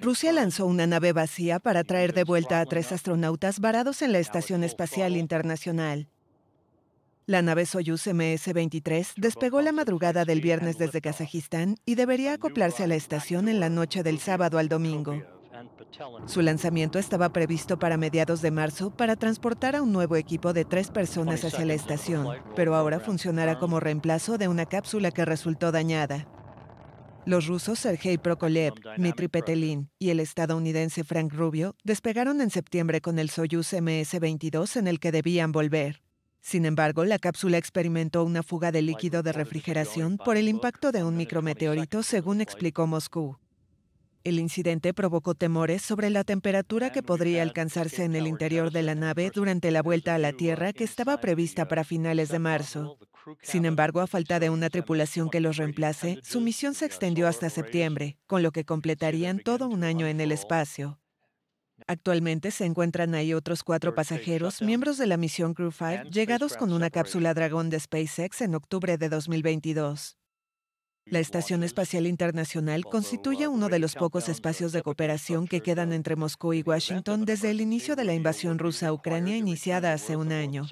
Rusia lanzó una nave vacía para traer de vuelta a tres astronautas varados en la Estación Espacial Internacional. La nave Soyuz MS-23 despegó la madrugada del viernes desde Kazajistán y debería acoplarse a la estación en la noche del sábado al domingo. Su lanzamiento estaba previsto para mediados de marzo para transportar a un nuevo equipo de tres personas hacia la estación, pero ahora funcionará como reemplazo de una cápsula que resultó dañada. Los rusos Sergei Prokolev, Dmitry Petelin y el estadounidense Frank Rubio despegaron en septiembre con el Soyuz MS-22 en el que debían volver. Sin embargo, la cápsula experimentó una fuga de líquido de refrigeración por el impacto de un micrometeorito, según explicó Moscú. El incidente provocó temores sobre la temperatura que podría alcanzarse en el interior de la nave durante la vuelta a la Tierra que estaba prevista para finales de marzo. Sin embargo, a falta de una tripulación que los reemplace, su misión se extendió hasta septiembre, con lo que completarían todo un año en el espacio. Actualmente se encuentran ahí otros cuatro pasajeros, miembros de la misión Crew 5, llegados con una cápsula Dragón de SpaceX en octubre de 2022. La Estación Espacial Internacional constituye uno de los pocos espacios de cooperación que quedan entre Moscú y Washington desde el inicio de la invasión rusa a Ucrania iniciada hace un año.